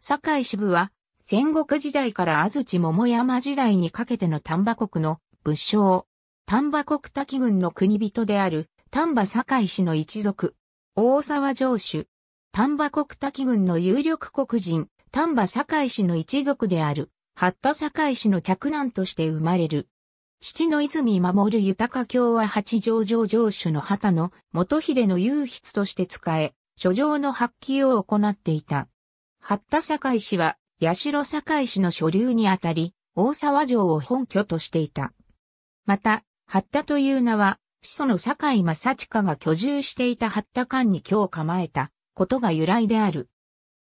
堺支部は、戦国時代から安土桃山時代にかけての丹波国の武将、丹波国滝軍の国人である丹波堺氏の一族、大沢城主、丹波国滝軍の有力国人、丹波堺氏の一族である、八田堺氏の嫡男として生まれる。父の泉守豊京和八条城城主の旗の元秀の唯筆として使え、書状の発揮を行っていた。八田堺市は、八代堺市の所流にあたり、大沢城を本拠としていた。また、八田という名は、始祖の堺正親が居住していた八田館に居を構えたことが由来である。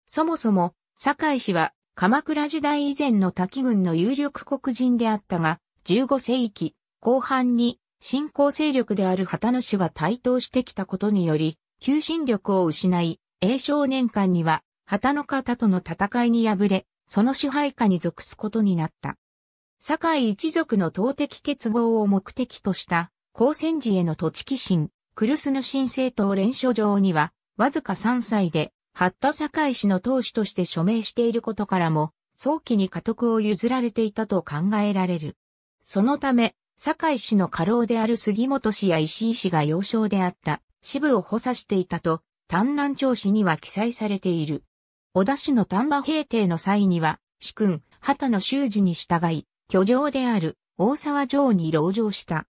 そもそも、堺市は、鎌倉時代以前の滝軍の有力黒人であったが、15世紀後半に新興勢力である旗野氏が台頭してきたことにより、求心力を失い、英少年間には旗の方との戦いに敗れ、その支配下に属すことになった。堺一族の投的結合を目的とした、光専寺への土地寄進、来栖の新政党連署状には、わずか3歳で、八田堺氏の当主として署名していることからも、早期に家督を譲られていたと考えられる。そのため、堺氏の家老である杉本氏や石井氏が幼少であった支部を補佐していたと、丹南町氏には記載されている。小田氏の丹波平定の際には、主君、畑野修士に従い、居城である大沢城に籠城した。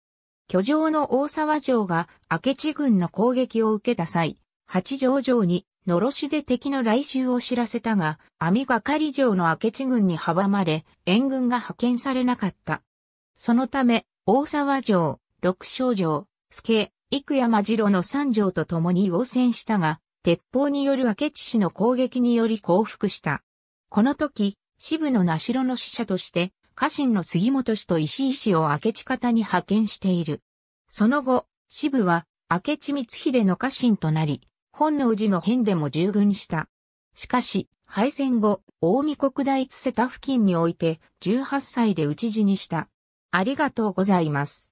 居城の大沢城が明智軍の攻撃を受けた際、八条城に、のろしで敵の来襲を知らせたが、網がり城の明智軍に阻まれ、援軍が派遣されなかった。そのため、大沢城、六将城、助、幾山城の三城と共に応戦したが、鉄砲による明智氏の攻撃により降伏した。この時、支部の名城の使者として、家臣の杉本氏と石井氏を明智方に派遣している。その後、支部は、明智光秀の家臣となり、本能寺の変でも従軍した。しかし、敗戦後、大見国大津瀬田付近において、18歳で討ち死にした。ありがとうございます。